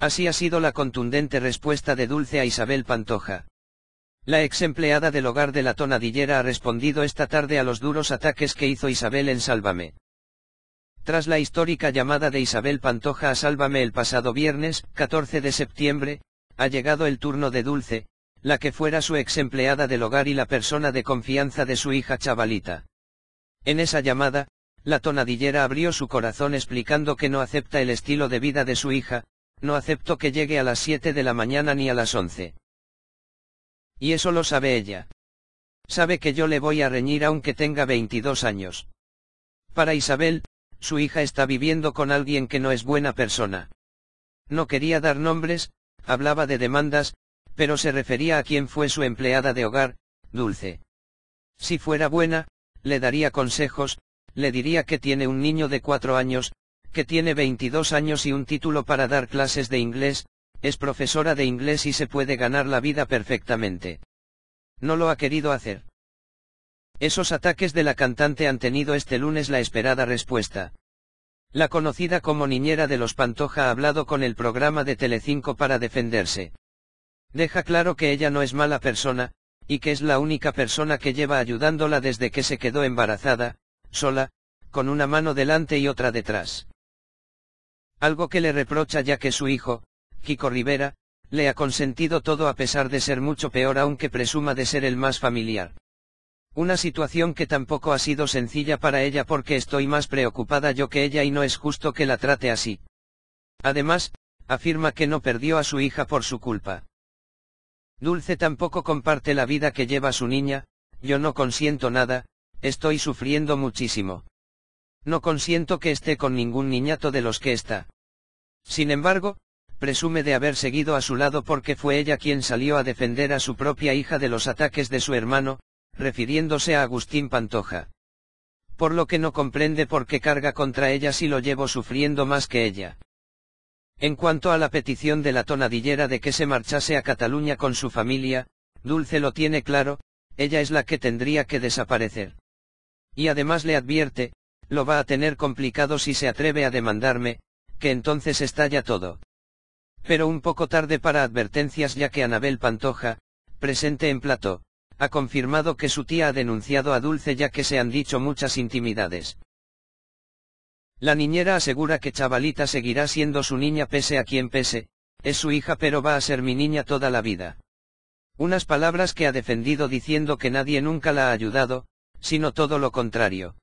Así ha sido la contundente respuesta de Dulce a Isabel Pantoja. La ex empleada del hogar de la tonadillera ha respondido esta tarde a los duros ataques que hizo Isabel en Sálvame. Tras la histórica llamada de Isabel Pantoja a Sálvame el pasado viernes, 14 de septiembre, ha llegado el turno de Dulce, la que fuera su ex empleada del hogar y la persona de confianza de su hija chavalita. En esa llamada, la tonadillera abrió su corazón explicando que no acepta el estilo de vida de su hija, no acepto que llegue a las 7 de la mañana ni a las 11. Y eso lo sabe ella. Sabe que yo le voy a reñir aunque tenga 22 años. Para Isabel, su hija está viviendo con alguien que no es buena persona. No quería dar nombres, hablaba de demandas, pero se refería a quien fue su empleada de hogar, Dulce. Si fuera buena, le daría consejos, le diría que tiene un niño de cuatro años, que tiene 22 años y un título para dar clases de inglés, es profesora de inglés y se puede ganar la vida perfectamente. No lo ha querido hacer. Esos ataques de la cantante han tenido este lunes la esperada respuesta. La conocida como niñera de los Pantoja ha hablado con el programa de Telecinco para defenderse. Deja claro que ella no es mala persona, y que es la única persona que lleva ayudándola desde que se quedó embarazada, sola, con una mano delante y otra detrás algo que le reprocha ya que su hijo, Kiko Rivera, le ha consentido todo a pesar de ser mucho peor aunque presuma de ser el más familiar. Una situación que tampoco ha sido sencilla para ella porque estoy más preocupada yo que ella y no es justo que la trate así. Además, afirma que no perdió a su hija por su culpa. Dulce tampoco comparte la vida que lleva su niña, yo no consiento nada, estoy sufriendo muchísimo. No consiento que esté con ningún niñato de los que está. Sin embargo, presume de haber seguido a su lado porque fue ella quien salió a defender a su propia hija de los ataques de su hermano, refiriéndose a Agustín Pantoja. Por lo que no comprende por qué carga contra ella si lo llevo sufriendo más que ella. En cuanto a la petición de la tonadillera de que se marchase a Cataluña con su familia, Dulce lo tiene claro, ella es la que tendría que desaparecer. Y además le advierte, lo va a tener complicado si se atreve a demandarme, que entonces estalla todo. Pero un poco tarde para advertencias ya que Anabel Pantoja, presente en plato, ha confirmado que su tía ha denunciado a Dulce ya que se han dicho muchas intimidades. La niñera asegura que Chavalita seguirá siendo su niña pese a quien pese, es su hija pero va a ser mi niña toda la vida. Unas palabras que ha defendido diciendo que nadie nunca la ha ayudado, sino todo lo contrario.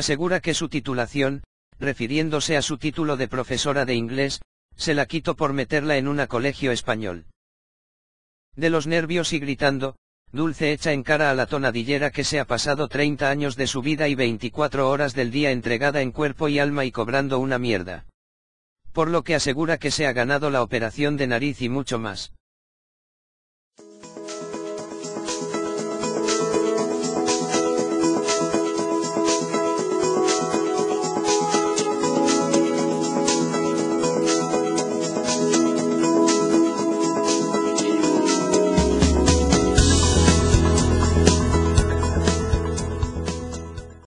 Asegura que su titulación, refiriéndose a su título de profesora de inglés, se la quitó por meterla en una colegio español. De los nervios y gritando, Dulce echa en cara a la tonadillera que se ha pasado 30 años de su vida y 24 horas del día entregada en cuerpo y alma y cobrando una mierda. Por lo que asegura que se ha ganado la operación de nariz y mucho más.